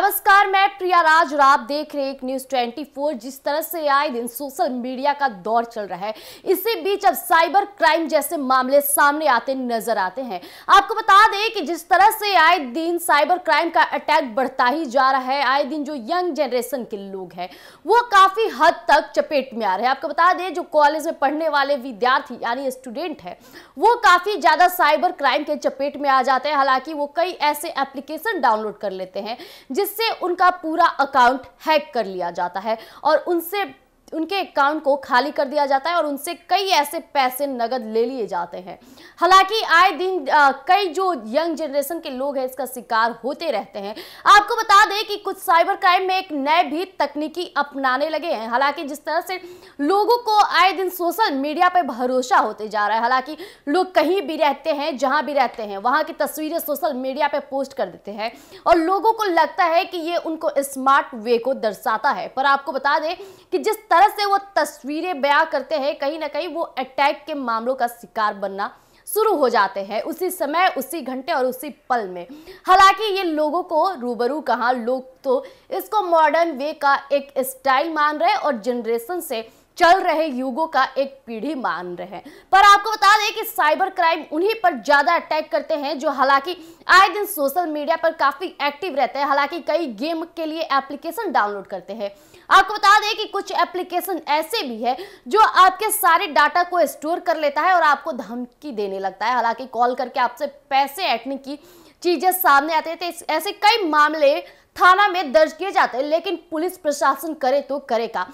नमस्कार मैं प्रिया राज और आप देख रहे एक न्यूज 24 जिस तरह से आए दिन सोशल मीडिया का दौर चल रहा है इसी बीच अब साइबर क्राइम जैसे मामले सामने आते नजर आते हैं आपको बता दें कि जिस तरह से आए दिन साइबर क्राइम का अटैक बढ़ता ही जा रहा है आए दिन जो यंग जनरेशन के लोग हैं वो काफी हद तक चपेट में आ रहे हैं आपको बता दें जो कॉलेज में पढ़ने वाले विद्यार्थी यानी स्टूडेंट है वो काफी ज्यादा साइबर क्राइम के चपेट में आ जाते हैं हालांकि वो कई ऐसे एप्लीकेशन डाउनलोड कर लेते हैं जिस जिससे उनका पूरा अकाउंट हैक कर लिया जाता है और उनसे उनके अकाउंट को खाली कर दिया जाता है और उनसे कई ऐसे पैसे नगद ले लिए जाते हैं हालांकि आए दिन आ, कई जो यंग जनरेशन के लोग हैं इसका शिकार होते रहते हैं आपको बता दें कि कुछ साइबर क्राइम में एक नए भी तकनीकी अपनाने लगे हैं हालांकि जिस तरह से लोगों को आए दिन सोशल मीडिया पर भरोसा होते जा रहा है हालांकि लोग कहीं भी रहते हैं जहां भी रहते हैं वहां की तस्वीरें सोशल मीडिया पर पोस्ट कर देते हैं और लोगों को लगता है कि ये उनको स्मार्ट वे को दर्शाता है पर आपको बता दें कि जिस तरह से वो तस्वीरें बयां करते हैं कहीं ना कहीं वो अटैक के मामलों का शिकार बनना शुरू हो जाते हैं उसी समय उसी घंटे और उसी पल में हालांकि ये लोगों को रूबरू कहा लोग तो इसको मॉडर्न वे का एक स्टाइल मान रहे और जनरेशन से चल रहे युगों का एक पीढ़ी मान रहे हैं पर आपको बता दें कि साइबर क्राइम उन्हीं पर ज़्यादा अटैक करते हैं जो हालांकि आए दिन सोशल मीडिया पर काफ़ी एक्टिव रहते हैं हालांकि कई गेम के लिए एप्लीकेशन डाउनलोड करते हैं आपको बता दें कि कुछ एप्लीकेशन ऐसे भी है जो आपके सारे डाटा को स्टोर कर लेता है और आपको धमकी देने लगता है हालांकि कॉल करके आपसे पैसे ऐटने की चीज़ें सामने आती है तो ऐसे कई मामले थाना में दर्ज किए जाते हैं लेकिन पुलिस प्रशासन करे तो करेगा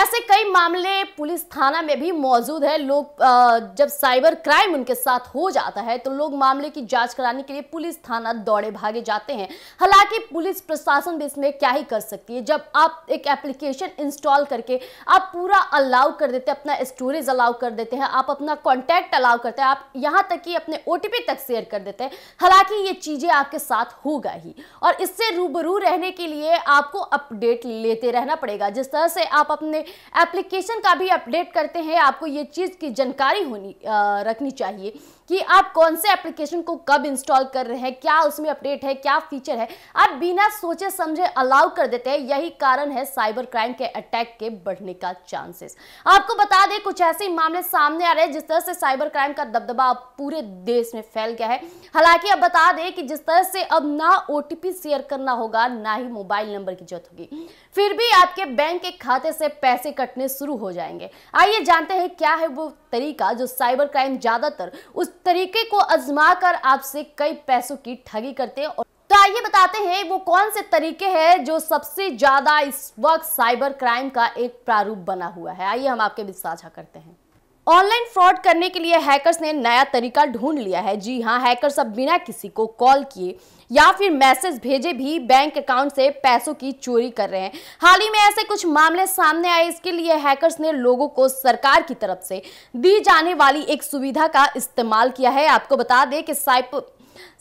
ऐसे कई मामले पुलिस थाना में भी मौजूद है लोग जब साइबर क्राइम उनके साथ हो जाता है तो लोग मामले की जांच कराने के लिए पुलिस थाना दौड़े भागे जाते हैं हालांकि पुलिस प्रशासन भी इसमें क्या ही कर सकती है जब आप एक एप्लीकेशन इंस्टॉल करके आप पूरा अलाउ कर देते हैं अपना स्टोरेज अलाउ कर देते हैं आप अपना कॉन्टैक्ट अलाउ करते हैं आप यहाँ तक कि अपने ओ तक शेयर कर देते हैं हालांकि ये चीज़ें आपके साथ होगा ही और इससे रूबरू रहने के लिए आपको अपडेट लेते रहना पड़ेगा जिस तरह से आप अपने एप्लीकेशन का भी अपडेट करते हैं आपको ये चीज़ की जानकारी होनी आ, रखनी चाहिए कि आप कौन से एप्लीकेशन को कब इंस्टॉल कर रहे हैं क्या उसमें अपडेट है क्या फीचर है आप बिना सोचे समझे अलाउ कर देते हैं यही कारण है साइबर क्राइम के अटैक के बढ़ने का चांसेस आपको बता दें कुछ ऐसे मामले सामने आ रहे हैं जिस तरह से साइबर क्राइम का दबदबा पूरे देश में फैल गया है हालांकि अब बता दें कि जिस तरह से अब ना ओ शेयर करना होगा ना ही मोबाइल नंबर की जरूरत होगी फिर भी आपके बैंक के खाते से पैसे पैसे कटने शुरू हो जाएंगे आइए जानते हैं क्या है वो तरीका जो साइबर क्राइम ज्यादातर उस तरीके को आजमा कर आपसे कई पैसों की ठगी करते हैं और तो आइए बताते हैं वो कौन से तरीके हैं जो सबसे ज्यादा इस वक्त साइबर क्राइम का एक प्रारूप बना हुआ है आइए हम आपके बीच साझा करते हैं ऑनलाइन फ्रॉड करने के लिए हैकर्स ने नया तरीका ढूंढ लिया है जी हाँ हैकर्स अब बिना किसी को कॉल किए या फिर मैसेज भेजे भी बैंक अकाउंट से पैसों की चोरी कर रहे हैं हाल ही में ऐसे कुछ मामले सामने आए इसके लिए हैकर्स ने लोगों को सरकार की तरफ से दी जाने वाली एक सुविधा का इस्तेमाल किया है आपको बता दें कि साइप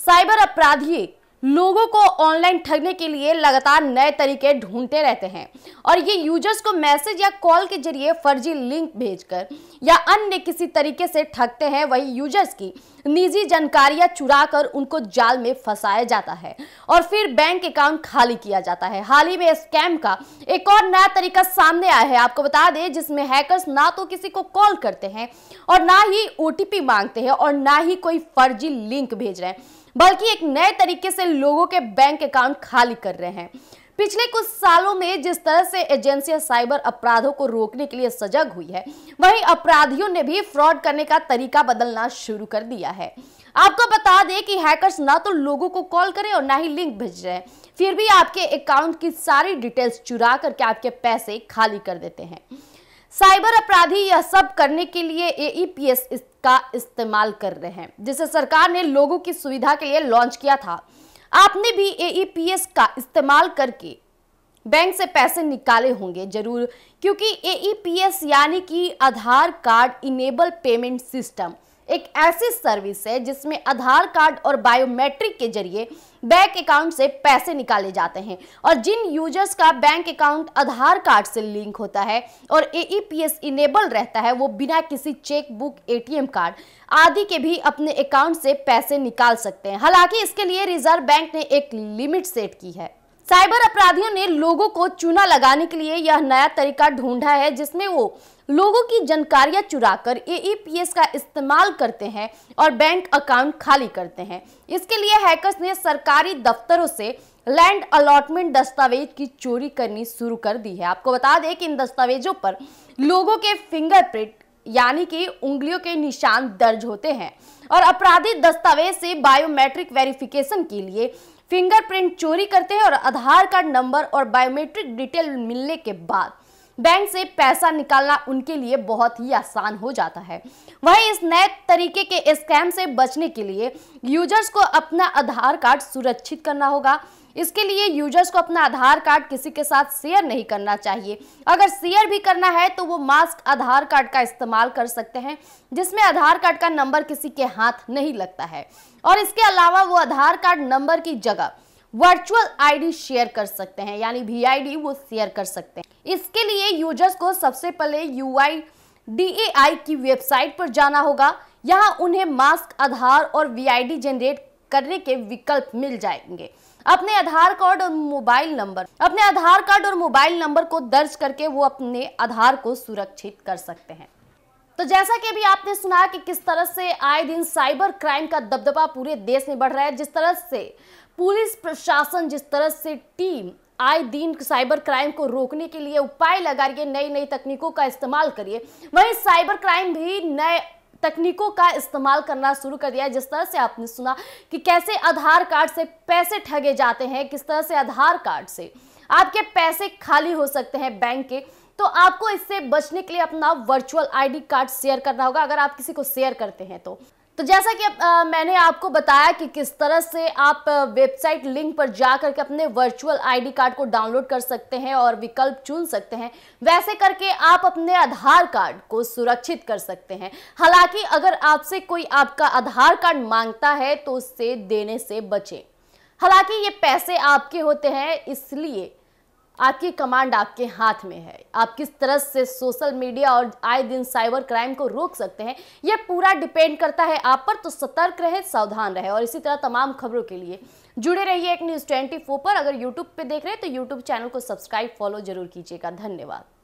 साइबर अपराधी लोगों को ऑनलाइन ठगने के लिए लगातार नए तरीके ढूंढते रहते हैं और ये यूजर्स को मैसेज या कॉल के जरिए फर्जी लिंक भेजकर या अन्य किसी तरीके से ठगते हैं वही यूजर्स की निजी जानकारियां चुराकर उनको जाल में फंसाया जाता है और फिर बैंक अकाउंट खाली किया जाता है हाल ही में स्कैम का एक और नया तरीका सामने आया है आपको बता दें जिसमें हैकर्स ना तो किसी को कॉल करते हैं और ना ही ओ मांगते हैं और ना ही कोई फर्जी लिंक भेज रहे हैं बल्कि एक नए तरीके से लोगों के बैंक अकाउंट खाली कर रहे हैं पिछले कुछ सालों में जिस तरह से एजेंसियां साइबर अपराधों को रोकने के लिए सजग हुई है वहीं अपराधियों ने भी फ्रॉड करने का तरीका बदलना शुरू कर दिया है आपको बता दें कि हैकर्स ना तो लोगों को कॉल करें और ना ही लिंक भेज रहे हैं फिर भी आपके अकाउंट की सारी डिटेल्स चुरा करके आपके पैसे खाली कर देते हैं साइबर अपराधी यह सब करने के लिए एईपीएस का इस्तेमाल कर रहे हैं जिसे सरकार ने लोगों की सुविधा के लिए लॉन्च किया था आपने भी एईपीएस e का इस्तेमाल करके बैंक से पैसे निकाले होंगे जरूर क्योंकि एईपीएस e यानी कि Aadhaar card enable payment system एक ऐसी सर्विस है जिसमें आधार कार्ड और बायोमेट्रिक के जरिए बैंक अकाउंट से पैसे निकाले जाते हैं और जिन यूजर्स का बैंक अकाउंट आधार कार्ड से लिंक होता है और एईपीएस e इनेबल रहता है वो बिना किसी चेक बुक एटीएम कार्ड आदि के भी अपने अकाउंट से पैसे निकाल सकते हैं हालांकि इसके लिए रिजर्व बैंक ने एक लिमिट सेट की है साइबर अपराधियों ने लोगों को चूना लगाने के लिए यह नया तरीका ढूंढा है जिसमें वो लोगों की जानकारियां चुराकर एईपीएस e का इस्तेमाल करते हैं और बैंक अकाउंट खाली करते हैं इसके लिए हैकर्स ने सरकारी दफ्तरों से लैंड अलॉटमेंट दस्तावेज की चोरी करनी शुरू कर दी है आपको बता दें कि इन दस्तावेजों पर लोगों के फिंगरप्रिंट यानी कि उंगलियों के निशान दर्ज होते हैं और अपराधी दस्तावेज से बायोमेट्रिक वेरिफिकेशन के लिए फिंगरप्रिंट चोरी करते हैं और आधार कार्ड नंबर और बायोमेट्रिक डिटेल मिलने के बाद बैंक से पैसा निकालना उनके लिए बहुत ही आसान हो जाता है वहीं इस नए तरीके के स्कैम से बचने के लिए यूजर्स को अपना आधार कार्ड सुरक्षित करना होगा इसके लिए यूजर्स को अपना आधार कार्ड किसी के साथ शेयर नहीं करना चाहिए अगर शेयर भी करना है तो वो मास्क आधार कार्ड का इस्तेमाल कर सकते हैं जिसमें आधार कार्ड का नंबर किसी के हाथ नहीं लगता है और इसके अलावा वो आधार कार्ड नंबर की जगह वर्चुअल आईडी शेयर कर सकते हैं यानी वी वो शेयर कर सकते हैं इसके लिए यूजर्स को सबसे पहले यू आई की वेबसाइट पर जाना होगा यहाँ उन्हें मास्क आधार और वीआईडी जनरेट करने के विकल्प मिल जाएंगे अपने आधार कार्ड और मोबाइल नंबर अपने आधार कार्ड और मोबाइल नंबर को दर्ज करके वो अपने आधार को सुरक्षित कर सकते हैं तो जैसा कि अभी आपने सुना कि किस तरह से आए दिन साइबर क्राइम का दबदबा पूरे देश में बढ़ रहा है जिस तरह से पुलिस प्रशासन जिस तरह से टीम आए दिन साइबर क्राइम को रोकने के लिए उपाय लगा रही है नई नई तकनीकों का इस्तेमाल करिए वहीं साइबर क्राइम भी नए तकनीकों का इस्तेमाल करना शुरू कर दिया है जिस तरह से आपने सुना कि कैसे आधार कार्ड से पैसे ठगे जाते हैं किस तरह से आधार कार्ड से आपके पैसे खाली हो सकते हैं बैंक के तो आपको इससे बचने के लिए अपना वर्चुअल आईडी कार्ड शेयर करना होगा अगर आप किसी को शेयर करते हैं तो तो जैसा कि आ, मैंने आपको बताया कि किस तरह से आप वेबसाइट लिंक पर जा करके अपने वर्चुअल आईडी कार्ड को डाउनलोड कर सकते हैं और विकल्प चुन सकते हैं वैसे करके आप अपने आधार कार्ड को सुरक्षित कर सकते हैं हालांकि अगर आपसे कोई आपका आधार कार्ड मांगता है तो उससे देने से बचें हालांकि ये पैसे आपके होते हैं इसलिए आपकी कमांड आपके हाथ में है आप किस तरह से सोशल मीडिया और आए दिन साइबर क्राइम को रोक सकते हैं यह पूरा डिपेंड करता है आप पर तो सतर्क रहे सावधान रहे और इसी तरह तमाम खबरों के लिए जुड़े रहिए एक न्यूज़ ट्वेंटी पर अगर यूट्यूब पर देख रहे हैं तो यूट्यूब चैनल को सब्सक्राइब फॉलो जरूर कीजिएगा धन्यवाद